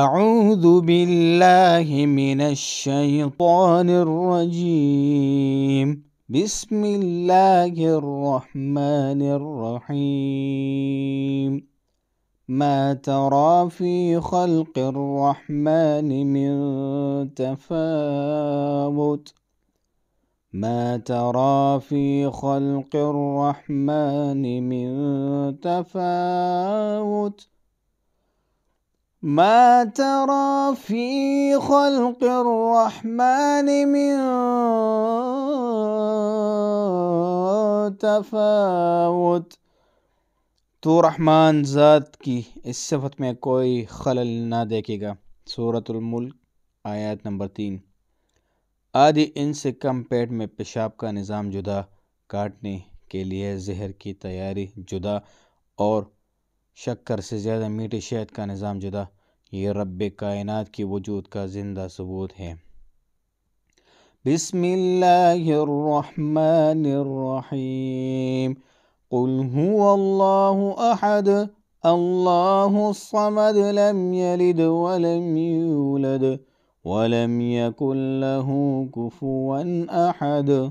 أعوذ بالله من الشيطان الرجيم بسم الله الرحمن الرحيم ما ترى في خلق الرحمن من تفاوت ما ترى في خلق الرحمن من تفاوت ما ترى في خلق الرحمن من تفاوت تو رحمان ذات کی اس صفت میں کوئی خلل نہ دیکھے گا صورت الملک آیات نمبر تین آدھی ان سے کم پیٹ میں پیشاب کا نظام جدا کاٹنے کے لیے زہر کی تیاری جدا اور شکر سے زیادہ میٹھے شہد کا نظام جدا یہ رب کائنات کی وجود کا زندہ ثبوت ہے بسم اللہ اللہ اللہ الرحمن الرحیم قل هو احد احد الصمد لم يلد ولم ولم يولد يكن له كفوا